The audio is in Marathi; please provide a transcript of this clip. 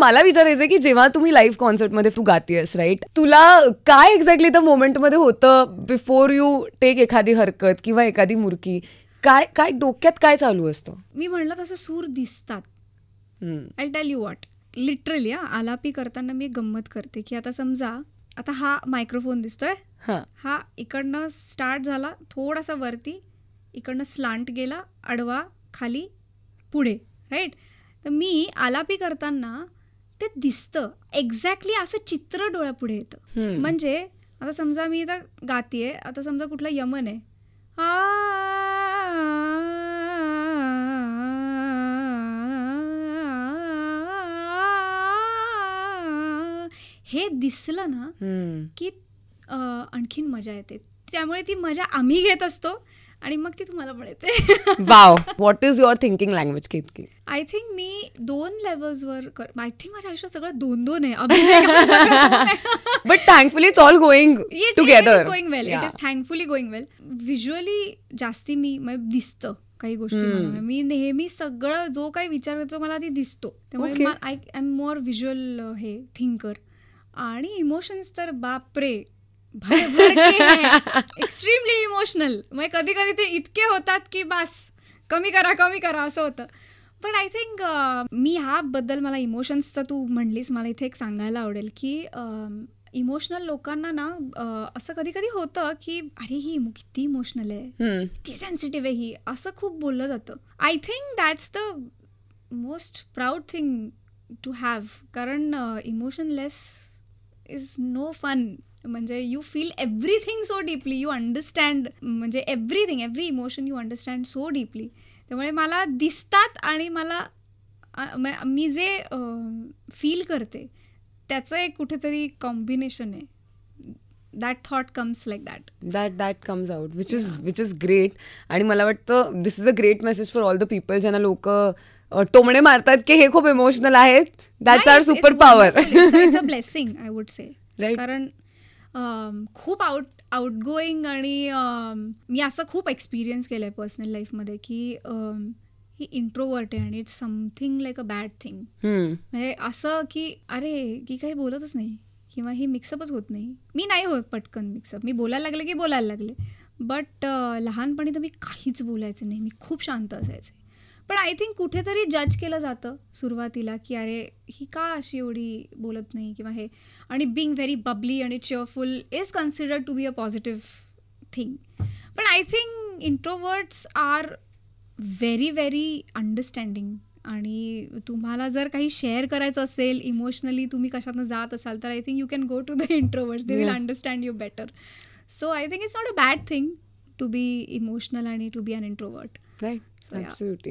मला विचारायचं की जेव्हा तुम्ही लाईव्ह कॉन्सर्टमध्ये तू गातेस राईट तुला काय एक्झॅक्टली त्या मोमेंटमध्ये होतं बिफोर यू टेक एखादी हरकत किंवा एखादी मुरकी काय काय डोक्यात काय चालू असतं मी म्हणलं तसं सूर दिसतात I tell you what literally आलापी करताना मी गंमत करते की आता समजा आता हा मायक्रोफोन दिसतोय हा इकडनं स्टार्ट झाला थोडासा वरती इकडनं स्लांट गेला आडवा खाली पुढे राईट तर मी आलापी करताना ते दिसतं एक्झॅक्टली असं चित्र डोळ्यापुढे येतं म्हणजे आता समजा मी आता गातीये आता समजा कुठला यमन आहे हे दिसलं ना की आणखीन मजा येते त्यामुळे ती मजा आम्ही घेत असतो आणि मग ती तुम्हाला पण येते wow what is your thinking language Ketaki I think मी दोन लेवल्सवर आय थिंक माझ्या आयुष्यात सगळं दोन दोन आहे but thankfully it's all going together going well it is thankfully going well visually जास्ती मी दिसतं काही गोष्टी hmm. मी नेहमी सगळं जो काही विचार करतो मला ती दिसतो त्यामुळे आय एम मोर व्हिज्युअल हे थिंकर आणि इमोशन्स तर बापरे एक्स्ट्रीमली इमोशनल म्हणजे कधी कधी ते इतके होतात की बास कमी करा कमी करा असं होतं पण आय थिंक मी ह्याबद्दल मला इमोशन्स तर तू म्हणलीस मला इथे एक सांगायला आवडेल की इमोशनल um, लोकांना ना uh, असं कधी कधी होतं की अरे ही किती इमोशनल आहे किती सेन्सिटिव्ह आहे ही असं खूप बोललं जातं I think that's the most proud thing to have कारण emotionless uh, is no fun म्हणजे you feel everything so deeply you understand म्हणजे everything every emotion you understand so deeply त्यामुळे मला दिसतात आणि मला मी जे फील करते त्याचं एक कुठेतरी कॉम्बिनेशन आहे that thought comes like that that that comes out which is is which is आणि मला वाटतं this is a great message for all the people ज्यांना लोक टोमणे मारतात की हे खूप इमोशनल आहेत that's our super power it's a blessing I would say कारण um, खूप आउट आउटगोईंग आणि um, मी असं खूप एक्सपिरियन्स केलं आहे पर्सनल लाईफमध्ये की um, ही इंट्रोवर्ट आहे आणि it's something like a bad thing म्हणजे असं की अरे की काही बोलतच नाही किंवा हे मिक्सअपच होत नाही मी नाही होत पटकन मिक्सअप मी बोलायला लागले की बोलायला लागले बट लहानपणी तर मी काहीच बोलायचं नाही मी खूप शांत असायचे पण आय थिंक कुठेतरी जज केलं जातं सुरुवातीला की अरे ही का अशी एवढी बोलत नाही किंवा हे आणि बिंग व्हेरी बबली आणि cheerful is considered to be a positive thing पण I think introverts are very very understanding आणि तुम्हाला जर काही शेअर करायचं असेल इमोशनली तुम्ही कशातनं जात असाल तर I think you can go to the introvert they will understand you better so I think it's not a bad thing to be emotional आणि to be an introvert right